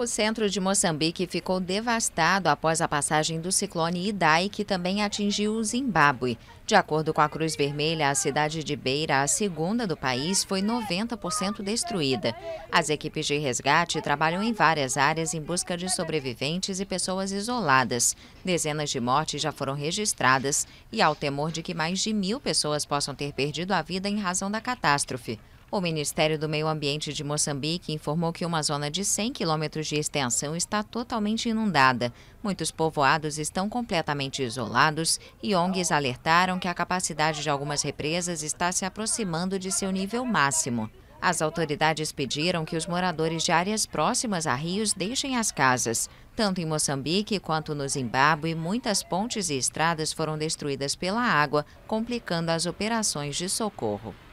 O centro de Moçambique ficou devastado após a passagem do ciclone Idai, que também atingiu o Zimbábue. De acordo com a Cruz Vermelha, a cidade de Beira, a segunda do país, foi 90% destruída. As equipes de resgate trabalham em várias áreas em busca de sobreviventes e pessoas isoladas. Dezenas de mortes já foram registradas e há o temor de que mais de mil pessoas possam ter perdido a vida em razão da catástrofe. O Ministério do Meio Ambiente de Moçambique informou que uma zona de 100 quilômetros de extensão está totalmente inundada. Muitos povoados estão completamente isolados e ONGs alertaram que a capacidade de algumas represas está se aproximando de seu nível máximo. As autoridades pediram que os moradores de áreas próximas a rios deixem as casas. Tanto em Moçambique quanto no Zimbábue, muitas pontes e estradas foram destruídas pela água, complicando as operações de socorro.